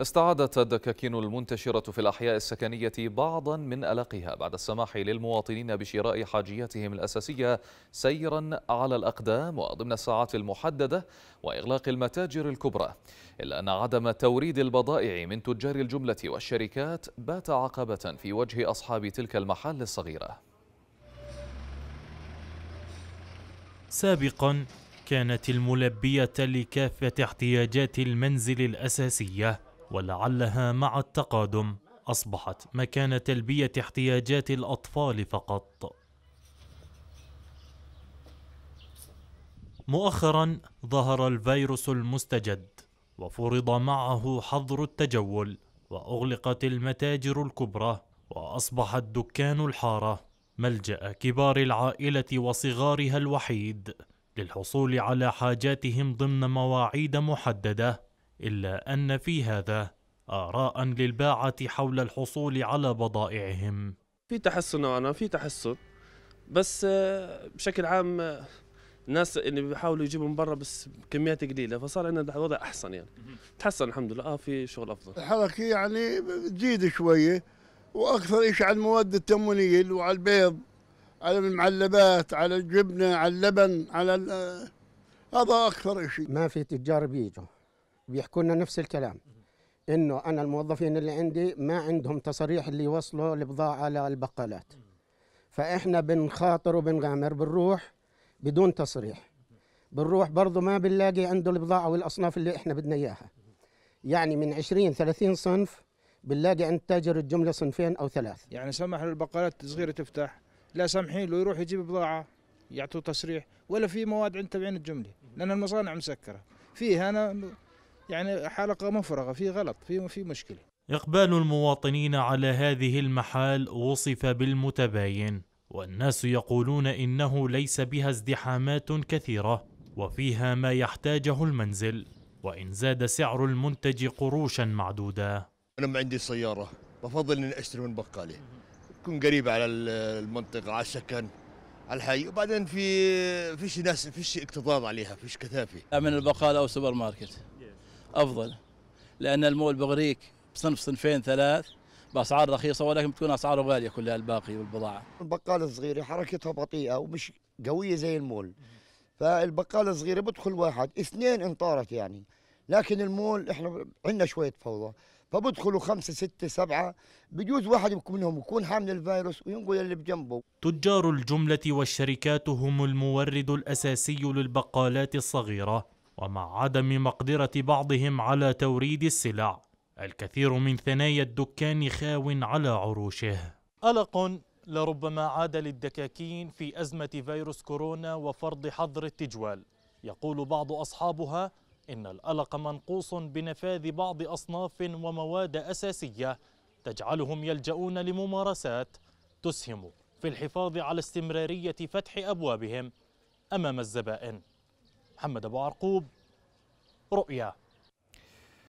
استعادت الدكاكين المنتشرة في الأحياء السكنية بعضا من ألقها بعد السماح للمواطنين بشراء حاجياتهم الأساسية سيرا على الأقدام وضمن الساعات المحددة وإغلاق المتاجر الكبرى إلا أن عدم توريد البضائع من تجار الجملة والشركات بات عقبة في وجه أصحاب تلك المحال الصغيرة سابقا كانت الملبية لكافة احتياجات المنزل الأساسية ولعلها مع التقادم أصبحت مكان تلبية احتياجات الأطفال فقط مؤخرا ظهر الفيروس المستجد وفرض معه حظر التجول وأغلقت المتاجر الكبرى وأصبح الدكان الحارة ملجأ كبار العائلة وصغارها الوحيد للحصول على حاجاتهم ضمن مواعيد محددة إلا أن في هذا آراء للباعة حول الحصول على بضائعهم في تحسن أنا في تحسن بس آه، بشكل عام آه، الناس اللي بيحاولوا يجيبوا من برا بس بكميات قليله فصار عندنا الوضع احسن يعني تحسن الحمد لله اه في شغل افضل الحركه يعني تزيد شويه واكثر شيء على المواد التموينيه وعلى البيض على المعلبات على الجبنه على اللبن على آه، هذا اكثر شيء ما في تجار بيجوا بيحكوا لنا نفس الكلام انه انا الموظفين اللي عندي ما عندهم تصاريح اللي يوصلوا البضاعه للبقالات فاحنا بنخاطر وبنغامر بنروح بدون تصريح بنروح برضه ما بنلاقي عنده البضاعه والاصناف اللي احنا بدنا اياها يعني من 20 30 صنف بنلاقي عند تاجر الجمله صنفين او ثلاث يعني سمح للبقالات الصغيره تفتح لا سامحين له يروح يجيب بضاعه يعطوه تصريح ولا في مواد عند تبعين الجمله لان المصانع مسكره فيه انا يعني حلقه مفرغه في غلط في في مشكله اقبال المواطنين على هذه المحال وصف بالمتباين والناس يقولون انه ليس بها ازدحامات كثيره وفيها ما يحتاجه المنزل وان زاد سعر المنتج قروشا معدوده انا ما عندي سياره بفضل اني اشتري من بقاله تكون قريبه على المنطقه على السكن على الحي وبعدين في فيش ناس فيش اكتظاظ عليها فيش كثافه من البقاله او سوبر ماركت افضل لان المول بغريك بصنف صنفين ثلاث باسعار رخيصه ولكن بتكون اسعاره غاليه كلها الباقي والبضاعه. البقاله الصغيره حركتها بطيئه ومش قويه زي المول. فالبقاله الصغيره بدخل واحد، اثنين انطارت يعني. لكن المول احنا عندنا شويه فوضى، فبدخلوا خمسه سته سبعه بجوز واحد منهم يكون حامل الفيروس وينقل اللي بجنبه. تجار الجمله والشركات هم المورد الاساسي للبقالات الصغيره. ومع عدم مقدرة بعضهم على توريد السلع الكثير من ثنايا الدكان خاو على عروشه قلق لربما عاد للدكاكين في أزمة فيروس كورونا وفرض حظر التجوال يقول بعض أصحابها إن القلق منقوص بنفاذ بعض أصناف ومواد أساسية تجعلهم يلجؤون لممارسات تسهم في الحفاظ على استمرارية فتح أبوابهم أمام الزبائن محمد أبو عرقوب رؤيا